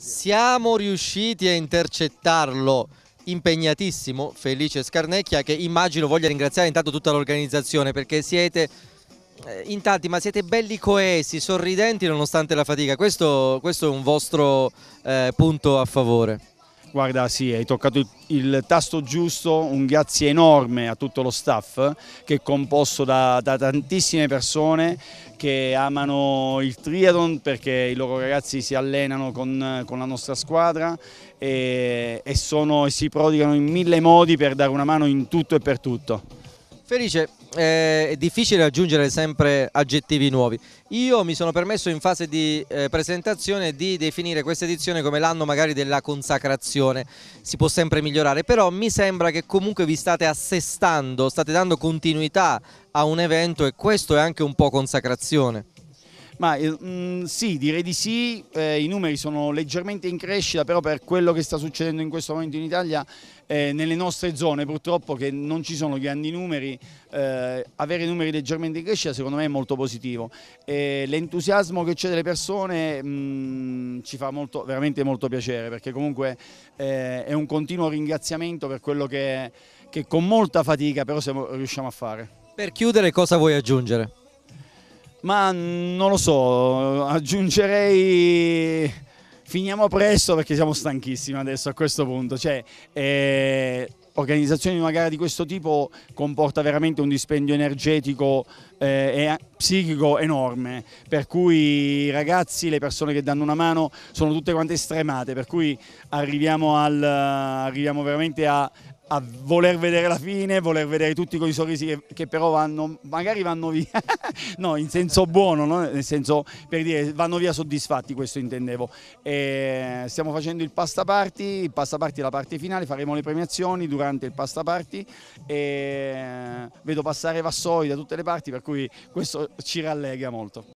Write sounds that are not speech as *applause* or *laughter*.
Siamo riusciti a intercettarlo impegnatissimo Felice Scarnecchia che immagino voglia ringraziare intanto tutta l'organizzazione perché siete eh, in tanti, ma siete belli coesi, sorridenti nonostante la fatica. Questo, questo è un vostro eh, punto a favore. Guarda sì, hai toccato il tasto giusto, un grazie enorme a tutto lo staff che è composto da, da tantissime persone che amano il triathlon perché i loro ragazzi si allenano con, con la nostra squadra e, e, sono, e si prodigano in mille modi per dare una mano in tutto e per tutto. Felice, eh, è difficile aggiungere sempre aggettivi nuovi. Io mi sono permesso in fase di eh, presentazione di definire questa edizione come l'anno magari della consacrazione, si può sempre migliorare, però mi sembra che comunque vi state assestando, state dando continuità a un evento e questo è anche un po' consacrazione. Ma mh, eh, mm, sì, direi di sì, eh, i numeri sono leggermente in crescita, però per quello che sta succedendo in questo momento in Italia, eh, nelle nostre zone purtroppo che non ci sono grandi numeri, eh, avere numeri leggermente in crescita secondo me è molto positivo. Eh, l'entusiasmo che c'è delle persone mh, mm, ci fa molto, veramente molto piacere, perché comunque eh, è un continuo ringraziamento per quello che, che con molta fatica però siamo, riusciamo a fare. Per chiudere cosa vuoi aggiungere? Ma non lo so, aggiungerei finiamo presto perché siamo stanchissimi adesso a questo punto. Cioè, eh, organizzazione di una gara di questo tipo comporta veramente un dispendio energetico eh, e psichico enorme, per cui i ragazzi, le persone che danno una mano sono tutte quante stremate, per cui arriviamo, al, arriviamo veramente a a voler vedere la fine, voler vedere tutti quei sorrisi che, che però vanno, magari vanno via, *laughs* no, in senso buono, no? nel senso per dire vanno via soddisfatti, questo intendevo. E stiamo facendo il pasta party, il pasta party è la parte finale, faremo le premiazioni durante il pasta party e vedo passare vassoi da tutte le parti, per cui questo ci rallega molto.